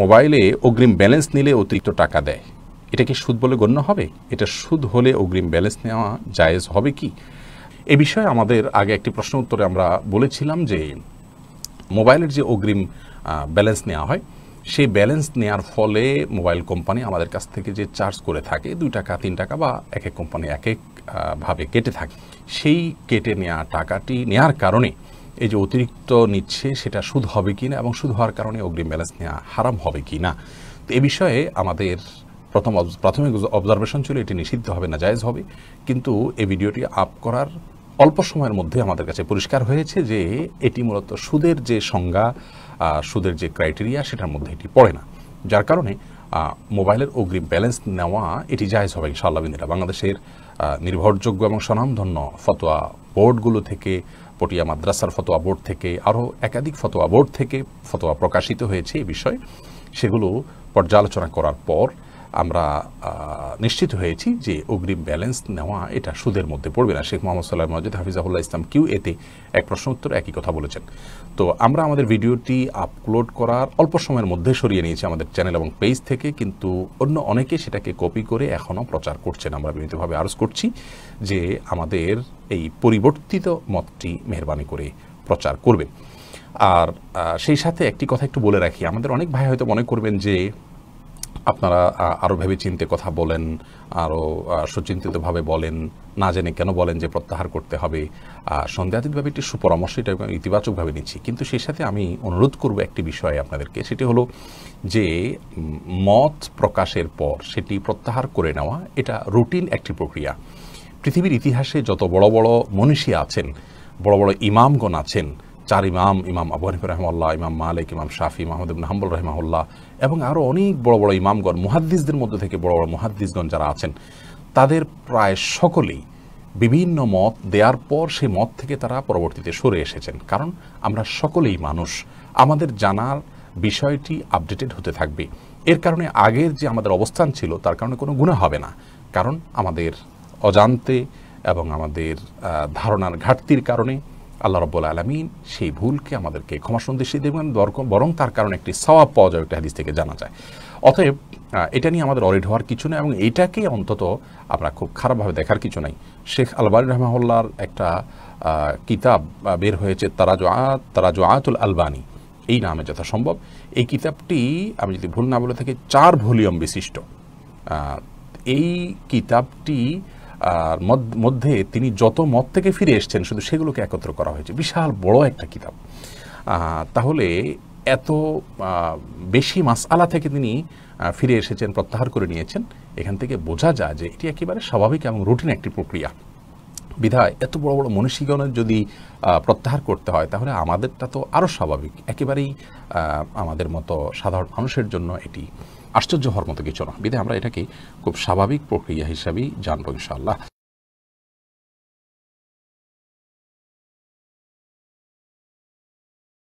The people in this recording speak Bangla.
মোবাইলে অগ্রিম ব্যালেন্স নিলে অতিরিক্ত টাকা দেয় এটা কি সুদ বলে গণ্য হবে এটা সুদ হলে অগ্রিম ব্যালেন্স নেওয়া জায়েজ হবে কি এ বিষয়ে আমাদের আগে একটি প্রশ্ন উত্তরে আমরা বলেছিলাম যে মোবাইলের যে অগ্রিম ব্যালেন্স নেওয়া হয় সেই ব্যালেন্স নেওয়ার ফলে মোবাইল কোম্পানি আমাদের কাছ থেকে যে চার্জ করে থাকে দুই টাকা তিন টাকা বা এক এক কোম্পানি এক একভাবে কেটে থাকে সেই কেটে নেওয়া টাকাটি নেওয়ার কারণে এই যে অতিরিক্ত নিচ্ছে সেটা সুদ হবে কি না এবং সুদ হওয়ার কারণে অগ্রিম ব্যালেন্স নেওয়া হারাম হবে কি না তো এ বিষয়ে আমাদের প্রথম প্রাথমিক অবজারভেশন ছিল এটি নিষিদ্ধ হবে না জায়েজ হবে কিন্তু এই ভিডিওটি আপ করার অল্প সময়ের মধ্যে আমাদের কাছে পরিষ্কার হয়েছে যে এটি মূলত সুদের যে সংজ্ঞা সুদের যে ক্রাইটেরিয়া সেটার মধ্যে এটি পড়ে না যার কারণে মোবাইলের অগ্রিম ব্যালেন্স নেওয়া এটি জায়জ হবে ইনশাআল্লাহ বিন্দিরা বাংলাদেশের নির্ভরযোগ্য এবং স্বনামধন্য ফতোয়া বোর্ডগুলো থেকে পটিয়া মাদ্রাসার ফতোয়া বোর্ড থেকে আরও একাধিক ফতোয়া বোর্ড থেকে ফতোয়া প্রকাশিত হয়েছে এ বিষয়ে সেগুলো পর্যালোচনা করার পর আমরা নিশ্চিত হয়েছি যে অগ্রিম ব্যালেন্স নেওয়া এটা সুদের মধ্যে পড়বে না শেখ মোহাম্মদ সাল্লাহ মজিদ হাফিজাহুল্লাহ ইসলাম কিউ এতে এক প্রশ্ন উত্তর একই কথা বলেছেন তো আমরা আমাদের ভিডিওটি আপলোড করার অল্প সময়ের মধ্যে সরিয়ে নিয়েছি আমাদের চ্যানেল এবং পেজ থেকে কিন্তু অন্য অনেকে সেটাকে কপি করে এখনও প্রচার করছেন আমরা বিভিন্নভাবে আরজ করছি যে আমাদের এই পরিবর্তিত মতটি মেহরবানি করে প্রচার করবেন আর সেই সাথে একটি কথা একটু বলে রাখি আমাদের অনেক ভাই হয়তো মনে করবেন যে আপনারা আরও ভেবে চিনতে কথা বলেন আরও সুচিন্তিতভাবে বলেন না জেনে কেন বলেন যে প্রত্যাহার করতে হবে সন্দেহাতীতভাবে একটি সুপরামর্শ এটা ইতিবাচকভাবে নিচ্ছি কিন্তু সেই সাথে আমি অনুরোধ করব একটি বিষয়ে আপনাদেরকে সেটি হলো যে মত প্রকাশের পর সেটি প্রত্যাহার করে নেওয়া এটা রুটিন একটি প্রক্রিয়া পৃথিবীর ইতিহাসে যত বড় বড় মনীষী আছেন বড় বড় ইমামগণ আছেন চার ইমাম ইমাম আবু হানিফ রহমাল্লাহ ইমাম মালিক ইমাম শাফি মাহমুদ ইবন হাম্বুল রহমাউল্লাহ এবং আরও অনেক বড় বড় ইমামগণ মুহাদ্দিসদের মধ্যে থেকে বড় বড় মুহাদ্দিসগণ যারা আছেন তাদের প্রায় সকলেই বিভিন্ন মত দেওয়ার পর সেই মত থেকে তারা পরবর্তীতে সরে এসেছেন কারণ আমরা সকলেই মানুষ আমাদের জানার বিষয়টি আপডেটেড হতে থাকবে এর কারণে আগের যে আমাদের অবস্থান ছিল তার কারণে কোনো গুণা হবে না কারণ আমাদের অজান্তে এবং আমাদের ধারণার ঘাটতির কারণে আল্লাহ রব্বুল আলমিন সেই ভুলকে আমাদেরকে ক্ষমা সন্দেশে দেবেন বরং তার কারণে একটি সওয়াব পাওয়া যায় একটা হাদিস থেকে জানা যায় অতএব এটা নিয়ে আমাদের অরিড হওয়ার কিছু নেই এবং এটাকে অন্তত আমরা খুব খারাপভাবে দেখার কিছু নাই শেখ আলবানী রহমাউল্লার একটা কিতাব বের হয়েছে তারাজু তারা তারাজু আতুল আলবানী এই নামে যথাসম্ভব এই কিতাবটি আমি যদি ভুল না বলে থাকি চার ভলিউম বিশিষ্ট এই কিতাবটি আর মধ্যে তিনি যত মত থেকে ফিরে এসছেন শুধু সেগুলোকে একত্র করা হয়েছে বিশাল বড় একটা কিতাব তাহলে এত বেশি মাসআলা থেকে তিনি ফিরে এসেছেন প্রত্যাহার করে নিয়েছেন এখান থেকে বোঝা যায় যে এটি একেবারে স্বাভাবিক এবং রুটিন একটি প্রক্রিয়া বিধায় এত বড় বড় মনীষীগণের যদি প্রত্যাহার করতে হয় তাহলে আমাদেরটা তো আরও স্বাভাবিক একেবারেই আমাদের মতো সাধারণ মানুষের জন্য এটি আশ্চর্য হওয়ার মতো কিছু না বিধে আমরা এটাকে খুব স্বাভাবিক প্রক্রিয়া হিসাবেই জানবো ইনশাআল্লাহ